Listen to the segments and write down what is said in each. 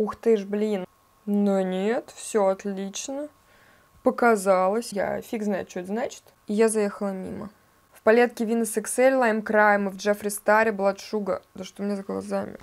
ух ты ж, блин. Но нет, все отлично. Показалось. Я фиг знает, что это значит. И я заехала мимо. В палетке Venus XL, Lime Crime, в Джеффри Старе, Бладшуга. Да что у меня за глазами?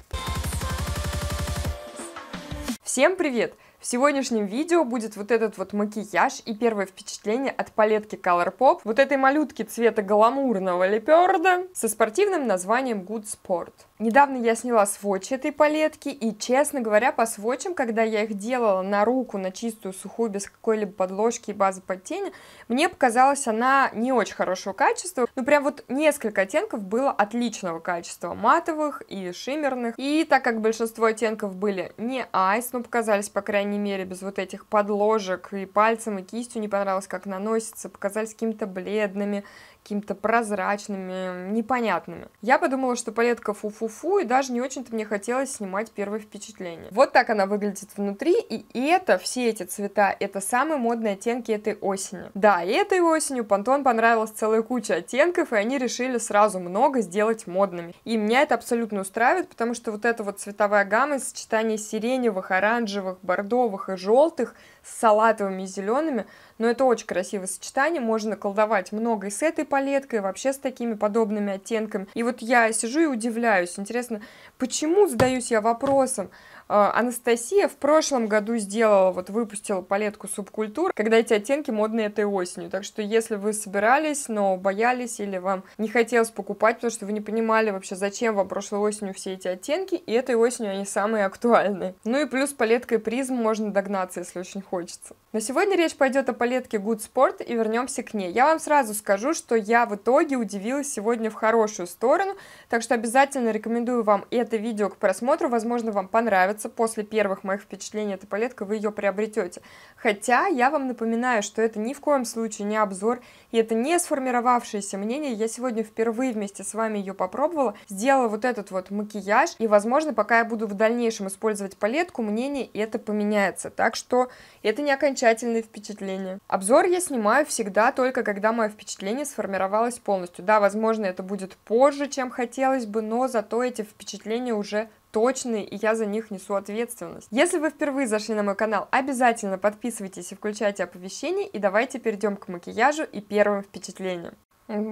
Всем привет! В сегодняшнем видео будет вот этот вот макияж и первое впечатление от палетки Colourpop, вот этой малютки цвета гламурного леперда со спортивным названием Good Sport. Недавно я сняла сводч этой палетки, и, честно говоря, по сводчам, когда я их делала на руку, на чистую, сухую, без какой-либо подложки и базы под тени, мне показалась она не очень хорошего качества. Но ну, прям вот несколько оттенков было отличного качества, матовых и шиммерных. И так как большинство оттенков были не айс, но показались, по крайней крайней мере, без вот этих подложек, и пальцем, и кистью не понравилось, как наносится, показались какими-то бледными, какими-то прозрачными, непонятными. Я подумала, что палетка фу-фу-фу, и даже не очень-то мне хотелось снимать первое впечатление. Вот так она выглядит внутри, и это, все эти цвета, это самые модные оттенки этой осени. Да, и этой осенью Pantone понравилась целая куча оттенков, и они решили сразу много сделать модными. И меня это абсолютно устраивает, потому что вот эта вот цветовая гамма, сочетание сиреневых, оранжевых, бордовых и желтых с салатовыми и зелеными – но это очень красивое сочетание, можно колдовать много и с этой палеткой, и вообще с такими подобными оттенками. И вот я сижу и удивляюсь, интересно, почему задаюсь я вопросом, а, Анастасия в прошлом году сделала, вот выпустила палетку субкультур, когда эти оттенки модные этой осенью. Так что если вы собирались, но боялись или вам не хотелось покупать, потому что вы не понимали вообще, зачем вам прошлой осенью все эти оттенки, и этой осенью они самые актуальные. Ну и плюс палеткой призм можно догнаться, если очень хочется. Но сегодня речь пойдет о палетке Good Sport и вернемся к ней. Я вам сразу скажу, что я в итоге удивилась сегодня в хорошую сторону, так что обязательно рекомендую вам это видео к просмотру, возможно, вам понравится. После первых моих впечатлений эта палетка вы ее приобретете. Хотя я вам напоминаю, что это ни в коем случае не обзор, и это не сформировавшееся мнение. Я сегодня впервые вместе с вами ее попробовала, сделала вот этот вот макияж, и, возможно, пока я буду в дальнейшем использовать палетку, мнение это поменяется. Так что это не окончательно окончательные впечатления. Обзор я снимаю всегда только когда мое впечатление сформировалось полностью. Да, возможно, это будет позже, чем хотелось бы, но зато эти впечатления уже точные, и я за них несу ответственность. Если вы впервые зашли на мой канал, обязательно подписывайтесь и включайте оповещения, и давайте перейдем к макияжу и первым впечатлениям.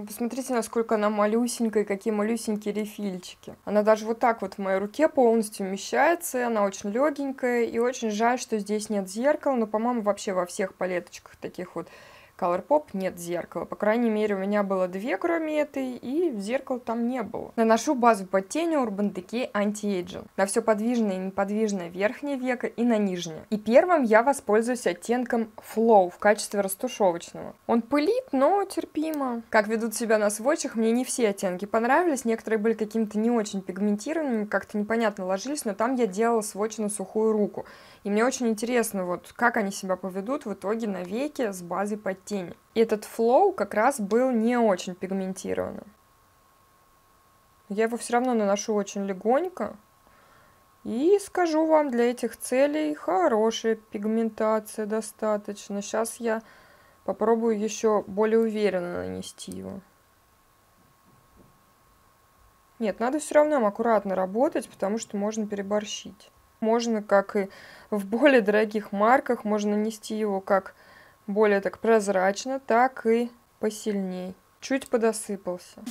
Посмотрите, насколько она малюсенькая, какие малюсенькие рефильчики. Она даже вот так вот в моей руке полностью вмещается, она очень легенькая, и очень жаль, что здесь нет зеркала, но, по-моему, вообще во всех палеточках таких вот Colourpop нет зеркала. По крайней мере, у меня было две, кроме этой, и зеркала там не было. Наношу базу под тени Urban Decay Anti-Aging на все подвижное и неподвижное верхнее веко и на нижнее. И первым я воспользуюсь оттенком Flow в качестве растушевочного. Он пылит, но терпимо. Как ведут себя на сводчах, мне не все оттенки понравились. Некоторые были каким то не очень пигментированными, как-то непонятно ложились, но там я делала сводч на сухую руку. И мне очень интересно, вот как они себя поведут в итоге на веке с базой под тень. И этот флоу как раз был не очень пигментированным. Я его все равно наношу очень легонько. И скажу вам, для этих целей хорошая пигментация достаточно. Сейчас я попробую еще более уверенно нанести его. Нет, надо все равно аккуратно работать, потому что можно переборщить. Можно, как и в более дорогих марках можно нести его как более так прозрачно, так и посильней. Чуть подосыпался.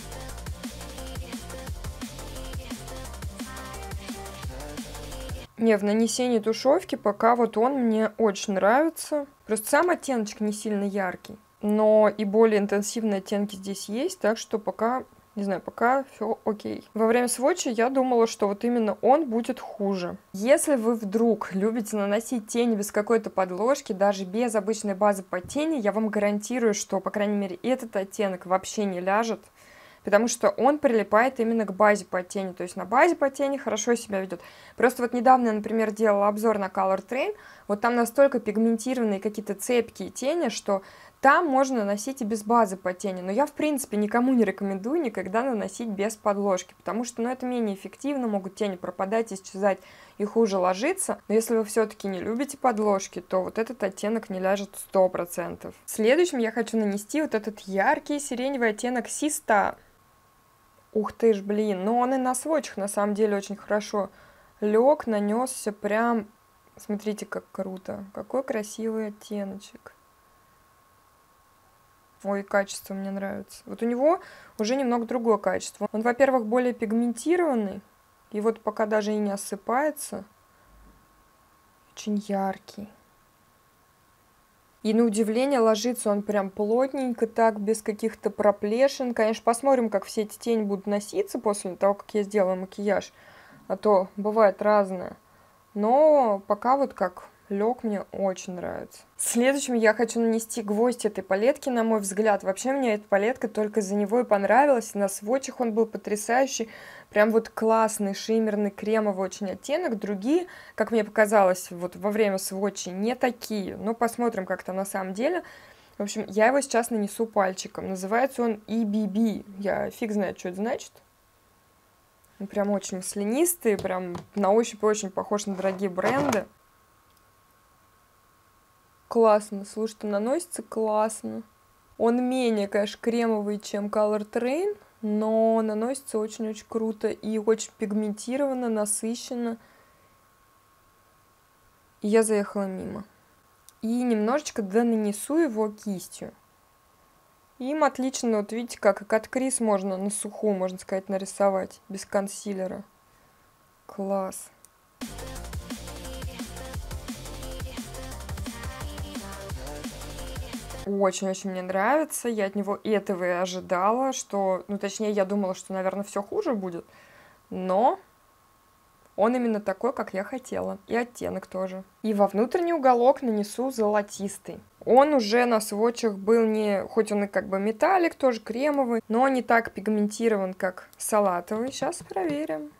Не, в нанесении тушевки пока вот он мне очень нравится. Просто сам оттеночек не сильно яркий. Но и более интенсивные оттенки здесь есть, так что пока не знаю, пока все окей. Во время сводча я думала, что вот именно он будет хуже. Если вы вдруг любите наносить тени без какой-то подложки, даже без обычной базы под тени, я вам гарантирую, что, по крайней мере, этот оттенок вообще не ляжет потому что он прилипает именно к базе по тени, то есть на базе по тени хорошо себя ведет. Просто вот недавно я, например, делала обзор на Color Train, вот там настолько пигментированные какие-то цепкие тени, что там можно наносить и без базы по тени, но я, в принципе, никому не рекомендую никогда наносить без подложки, потому что, ну, это менее эффективно, могут тени пропадать, исчезать и хуже ложиться. Но если вы все-таки не любите подложки, то вот этот оттенок не ляжет 100%. Следующим я хочу нанести вот этот яркий сиреневый оттенок Систа. Ух ты ж, блин, но ну, он и на сводчах, на самом деле, очень хорошо лег, нанесся прям... Смотрите, как круто. Какой красивый оттеночек. Ой, качество мне нравится. Вот у него уже немного другое качество. Он, во-первых, более пигментированный. И вот пока даже и не осыпается. Очень яркий. И на удивление ложится он прям плотненько, так, без каких-то проплешин. Конечно, посмотрим, как все эти тени будут носиться после того, как я сделала макияж. А то бывает разное. Но пока вот как Лег мне очень нравится. Следующим я хочу нанести гвоздь этой палетки, на мой взгляд. Вообще мне эта палетка только за него и понравилась. На сводчах он был потрясающий. Прям вот классный, шиммерный, кремовый очень оттенок. Другие, как мне показалось, вот во время сводчей не такие. Но посмотрим, как там на самом деле. В общем, я его сейчас нанесу пальчиком. Называется он EBB. Я фиг знает, что это значит. прям очень маслянистый, прям на ощупь очень похож на дорогие бренды классно. Слушай, что наносится классно. Он менее, конечно, кремовый, чем Color Train, но наносится очень-очень круто и очень пигментированно, насыщенно. я заехала мимо. И немножечко донанесу его кистью. Им отлично, вот видите, как и от Крис можно на сухую, можно сказать, нарисовать, без консилера. Класс. Класс. Очень-очень мне нравится. Я от него этого и ожидала, что... Ну, точнее, я думала, что, наверное, все хуже будет. Но он именно такой, как я хотела. И оттенок тоже. И во внутренний уголок нанесу золотистый. Он уже на сводчах был не... Хоть он и как бы металлик, тоже кремовый, но не так пигментирован, как салатовый. Сейчас проверим.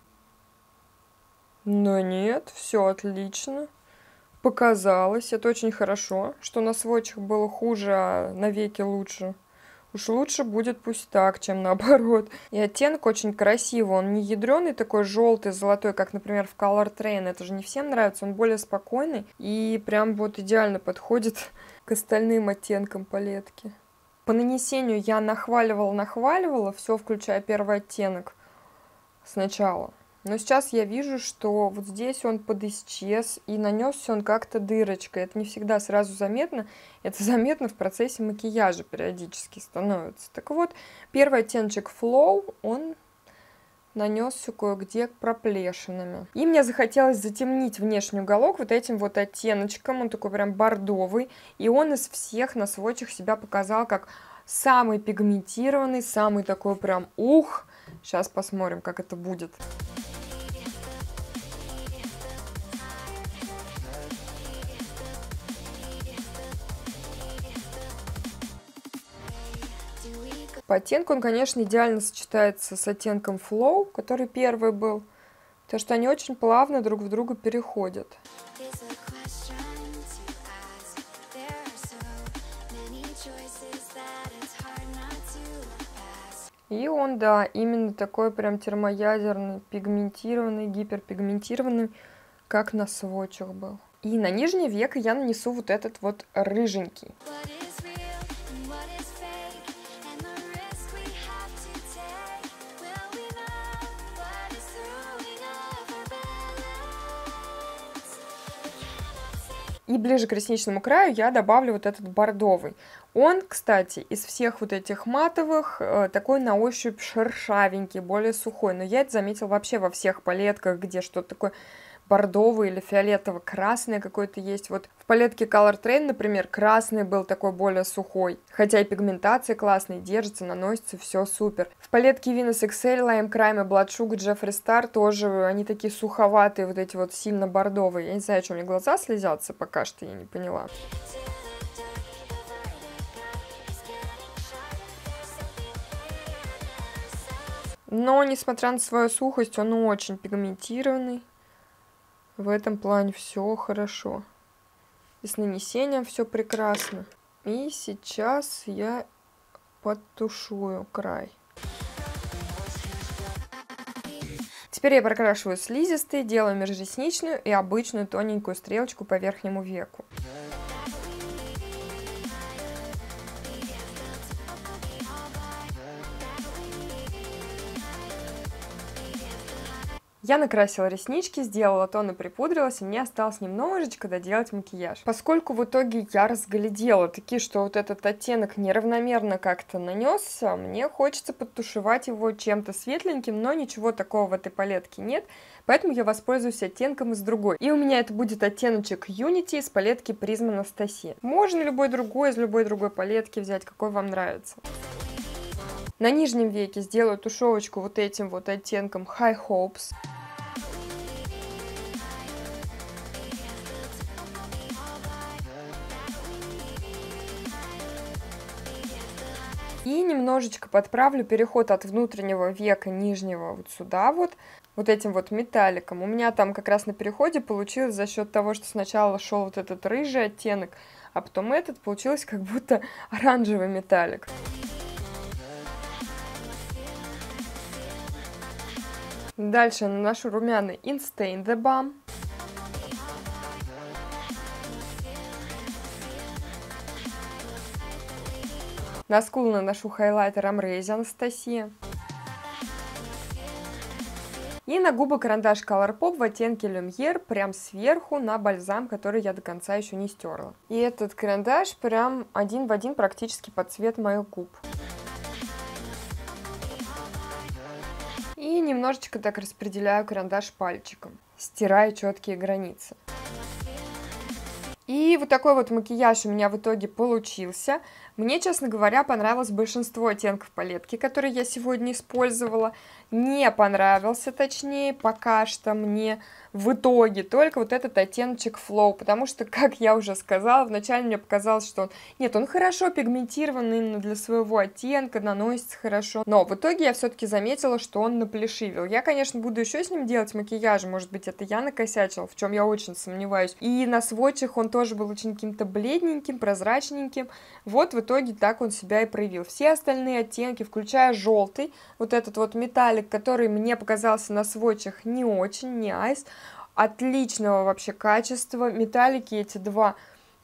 Но нет, все отлично показалось. Это очень хорошо, что на сводчах было хуже, а на веке лучше. Уж лучше будет пусть так, чем наоборот. И оттенок очень красивый. Он не ядреный такой желтый, золотой, как, например, в Color Train. Это же не всем нравится. Он более спокойный и прям вот идеально подходит к остальным оттенкам палетки. По нанесению я нахваливала-нахваливала, все, включая первый оттенок сначала – но сейчас я вижу, что вот здесь он подисчез и нанесся он как-то дырочкой. Это не всегда сразу заметно, это заметно в процессе макияжа периодически становится. Так вот, первый оттеночек Flow, он нанесся кое-где проплешинами. И мне захотелось затемнить внешний уголок вот этим вот оттеночком, он такой прям бордовый, и он из всех на сводчах себя показал как самый пигментированный, самый такой прям ух. Сейчас посмотрим, как это будет. оттенку он, конечно, идеально сочетается с оттенком Flow, который первый был, потому что они очень плавно друг в друга переходят. И он, да, именно такой прям термоядерный, пигментированный, гиперпигментированный, как на сводчах был. И на нижнее веко я нанесу вот этот вот рыженький. И ближе к ресничному краю я добавлю вот этот бордовый. Он, кстати, из всех вот этих матовых э, такой на ощупь шершавенький, более сухой. Но я это заметила вообще во всех палетках, где что-то такое бордовый или фиолетово-красный какой-то есть. Вот в палетке Color Train, например, красный был такой более сухой, хотя и пигментация классная, держится, наносится, все супер. В палетке Venus XL, Lime Crime и Blood Sugar Jeffree Star тоже, они такие суховатые, вот эти вот сильно бордовые. Я не знаю, что у меня глаза слезятся пока что, я не поняла. Но, несмотря на свою сухость, он очень пигментированный. В этом плане все хорошо. И с нанесением все прекрасно. И сейчас я подтушую край. Теперь я прокрашиваю слизистые, делаю межресничную и обычную тоненькую стрелочку по верхнему веку. Я накрасила реснички, сделала тон и припудрилась, и мне осталось немножечко доделать макияж. Поскольку в итоге я разглядела таки, что вот этот оттенок неравномерно как-то нанесся, мне хочется подтушевать его чем-то светленьким, но ничего такого в этой палетке нет, поэтому я воспользуюсь оттенком из другой. И у меня это будет оттеночек Unity из палетки Prism Anastasia. Можно любой другой из любой другой палетки взять, какой вам нравится. На нижнем веке сделаю тушевочку вот этим вот оттенком High Hopes. немножечко подправлю переход от внутреннего века нижнего вот сюда вот, вот этим вот металликом. У меня там как раз на переходе получилось за счет того, что сначала шел вот этот рыжий оттенок, а потом этот получилось как будто оранжевый металлик. Дальше наношу румяный Instain The Balm. На скул наношу хайлайтер Amrazy Анастасия. И на губы карандаш Colourpop в оттенке Люмьер прям сверху на бальзам, который я до конца еще не стерла. И этот карандаш прям один в один практически под цвет моих губ. И немножечко так распределяю карандаш пальчиком, стирая четкие границы. И вот такой вот макияж у меня в итоге получился. Мне, честно говоря, понравилось большинство оттенков палетки, которые я сегодня использовала не понравился, точнее, пока что мне в итоге только вот этот оттеночек флоу, потому что, как я уже сказала, вначале мне показалось, что он, нет, он хорошо пигментирован именно для своего оттенка, наносится хорошо, но в итоге я все-таки заметила, что он наплешивил. Я, конечно, буду еще с ним делать макияж, может быть, это я накосячила, в чем я очень сомневаюсь. И на сводчах он тоже был очень каким-то бледненьким, прозрачненьким, вот в итоге так он себя и проявил. Все остальные оттенки, включая желтый, вот этот вот металл рогалик, который мне показался на сводчах не очень, не айс. Отличного вообще качества. Металлики эти два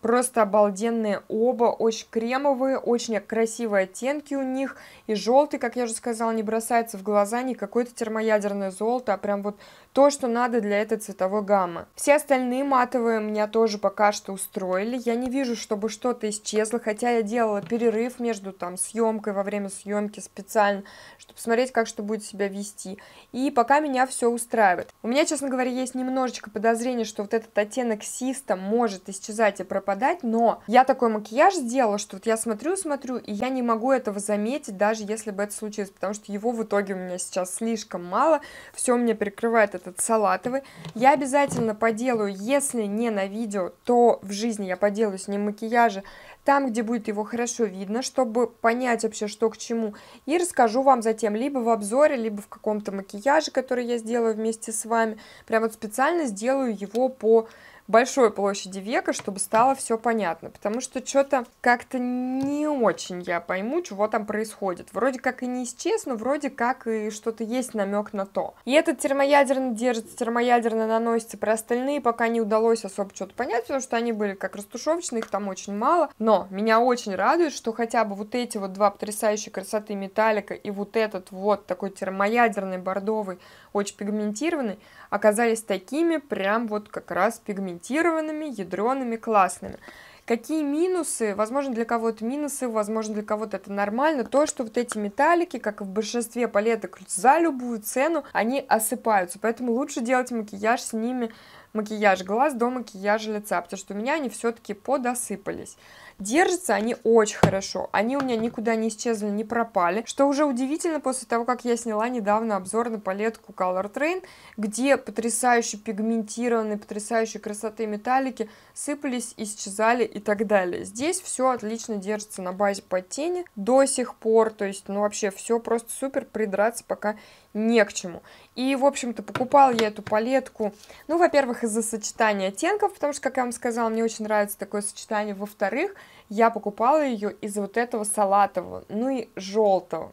просто обалденные оба, очень кремовые, очень красивые оттенки у них. И желтый, как я уже сказала, не бросается в глаза не какое-то термоядерное золото, а прям вот то, что надо для этой цветовой гаммы. Все остальные матовые меня тоже пока что устроили. Я не вижу, чтобы что-то исчезло, хотя я делала перерыв между там съемкой, во время съемки специально, чтобы посмотреть, как что будет себя вести. И пока меня все устраивает. У меня, честно говоря, есть немножечко подозрение, что вот этот оттенок систа может исчезать и пропадать, но я такой макияж сделала, что вот я смотрю, смотрю, и я не могу этого заметить даже даже если бы это случилось, потому что его в итоге у меня сейчас слишком мало, все у меня перекрывает этот салатовый. Я обязательно поделаю, если не на видео, то в жизни я поделаю с ним макияжи, там, где будет его хорошо видно, чтобы понять вообще, что к чему, и расскажу вам затем либо в обзоре, либо в каком-то макияже, который я сделаю вместе с вами, прям вот специально сделаю его по большой площади века, чтобы стало все понятно, потому что что-то как-то не очень я пойму, чего там происходит. Вроде как и не исчез, но вроде как и что-то есть намек на то. И этот термоядерный держится, термоядерно наносится, про остальные пока не удалось особо что-то понять, потому что они были как растушевочные, их там очень мало, но меня очень радует, что хотя бы вот эти вот два потрясающие красоты металлика и вот этот вот такой термоядерный бордовый, очень пигментированный, оказались такими прям вот как раз пигментированными аргументированными, ядреными, классными. Какие минусы? Возможно, для кого-то минусы, возможно, для кого-то это нормально. То, что вот эти металлики, как и в большинстве палеток, за любую цену, они осыпаются. Поэтому лучше делать макияж с ними, макияж глаз до макияжа лица, потому что у меня они все-таки подосыпались. Держатся они очень хорошо. Они у меня никуда не исчезли, не пропали. Что уже удивительно после того, как я сняла недавно обзор на палетку Color Train, где потрясающе пигментированные, потрясающие красоты металлики сыпались, исчезали и так далее. Здесь все отлично держится на базе под тени до сих пор. То есть, ну вообще все просто супер, придраться пока не к чему. И, в общем-то, покупала я эту палетку, ну, во-первых, из-за сочетания оттенков, потому что, как я вам сказала, мне очень нравится такое сочетание. Во-вторых, я покупала ее из вот этого салатового, ну и желтого.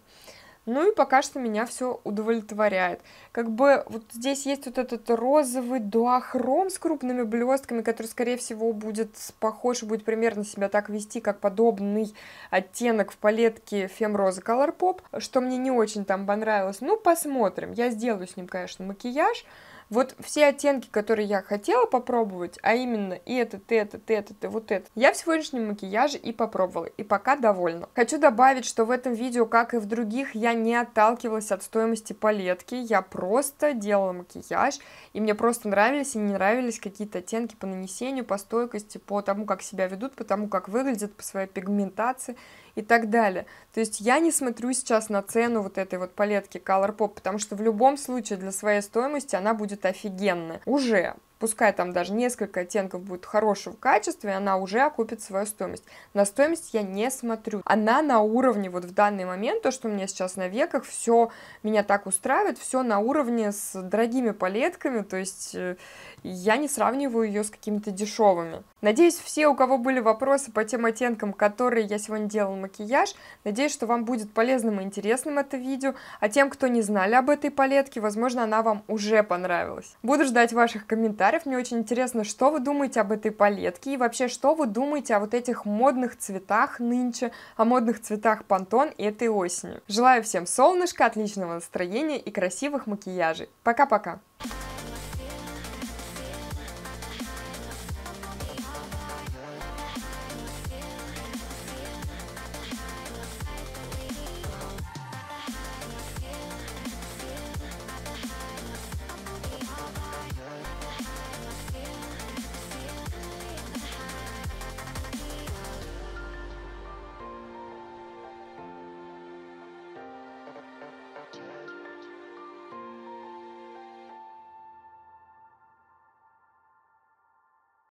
Ну и пока что меня все удовлетворяет. Как бы вот здесь есть вот этот розовый дуахром с крупными блестками, который, скорее всего, будет похож и будет примерно себя так вести, как подобный оттенок в палетке Fem Rose Color Pop, что мне не очень там понравилось. Ну, посмотрим. Я сделаю с ним, конечно, макияж. Вот все оттенки, которые я хотела попробовать, а именно и этот, и этот, и этот, и вот этот, я в сегодняшнем макияже и попробовала, и пока довольна. Хочу добавить, что в этом видео, как и в других, я не отталкивалась от стоимости палетки, я просто делала макияж, и мне просто нравились и не нравились какие-то оттенки по нанесению, по стойкости, по тому, как себя ведут, по тому, как выглядят, по своей пигментации, и так далее. То есть я не смотрю сейчас на цену вот этой вот палетки Color Pop, потому что в любом случае для своей стоимости она будет офигенная уже пускай там даже несколько оттенков будет хорошего качества, и она уже окупит свою стоимость. На стоимость я не смотрю. Она на уровне вот в данный момент, то, что у меня сейчас на веках, все меня так устраивает, все на уровне с дорогими палетками, то есть э, я не сравниваю ее с какими-то дешевыми. Надеюсь, все, у кого были вопросы по тем оттенкам, которые я сегодня делала макияж, надеюсь, что вам будет полезным и интересным это видео, а тем, кто не знали об этой палетке, возможно, она вам уже понравилась. Буду ждать ваших комментариев, комментариев. Мне очень интересно, что вы думаете об этой палетке и вообще, что вы думаете о вот этих модных цветах нынче, о модных цветах Пантон этой осенью. Желаю всем солнышка, отличного настроения и красивых макияжей. Пока-пока! Thank you